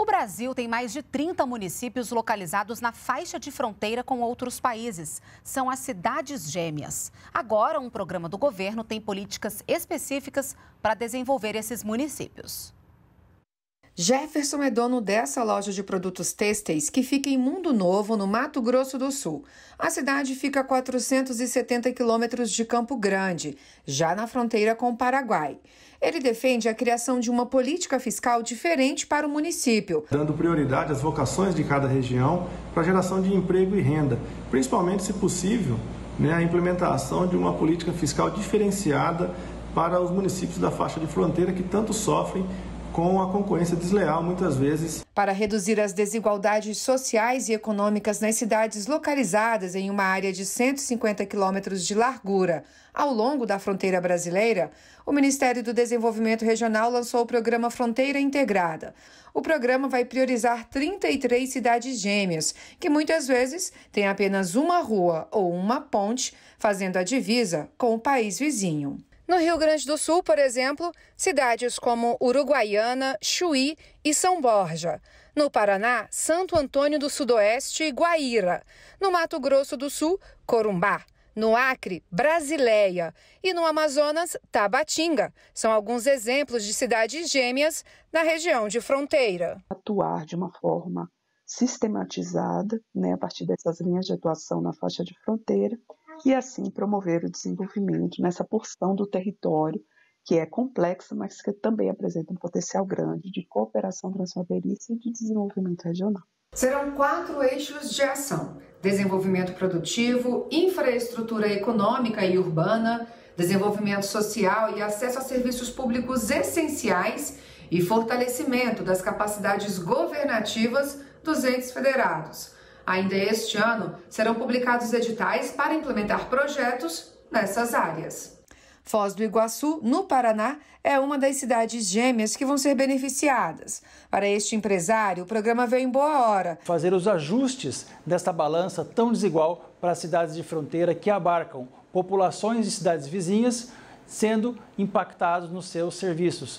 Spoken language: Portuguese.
O Brasil tem mais de 30 municípios localizados na faixa de fronteira com outros países. São as cidades gêmeas. Agora, um programa do governo tem políticas específicas para desenvolver esses municípios. Jefferson é dono dessa loja de produtos têxteis que fica em Mundo Novo, no Mato Grosso do Sul. A cidade fica a 470 quilômetros de Campo Grande, já na fronteira com o Paraguai. Ele defende a criação de uma política fiscal diferente para o município, dando prioridade às vocações de cada região para a geração de emprego e renda, principalmente, se possível, né, a implementação de uma política fiscal diferenciada para os municípios da faixa de fronteira que tanto sofrem com a concorrência desleal muitas vezes. Para reduzir as desigualdades sociais e econômicas nas cidades localizadas em uma área de 150 quilômetros de largura ao longo da fronteira brasileira, o Ministério do Desenvolvimento Regional lançou o programa Fronteira Integrada. O programa vai priorizar 33 cidades gêmeas, que muitas vezes têm apenas uma rua ou uma ponte fazendo a divisa com o país vizinho. No Rio Grande do Sul, por exemplo, cidades como Uruguaiana, Chuí e São Borja. No Paraná, Santo Antônio do Sudoeste e Guaíra. No Mato Grosso do Sul, Corumbá. No Acre, Brasileia. E no Amazonas, Tabatinga. São alguns exemplos de cidades gêmeas na região de fronteira. Atuar de uma forma sistematizada, né, a partir dessas linhas de atuação na faixa de fronteira, e assim promover o desenvolvimento nessa porção do território que é complexa, mas que também apresenta um potencial grande de cooperação transfronteiriça e de desenvolvimento regional. Serão quatro eixos de ação: desenvolvimento produtivo, infraestrutura econômica e urbana, desenvolvimento social e acesso a serviços públicos essenciais e fortalecimento das capacidades governativas dos entes federados. Ainda este ano, serão publicados editais para implementar projetos nessas áreas. Foz do Iguaçu, no Paraná, é uma das cidades gêmeas que vão ser beneficiadas. Para este empresário, o programa veio em boa hora. Fazer os ajustes desta balança tão desigual para as cidades de fronteira que abarcam populações de cidades vizinhas sendo impactados nos seus serviços.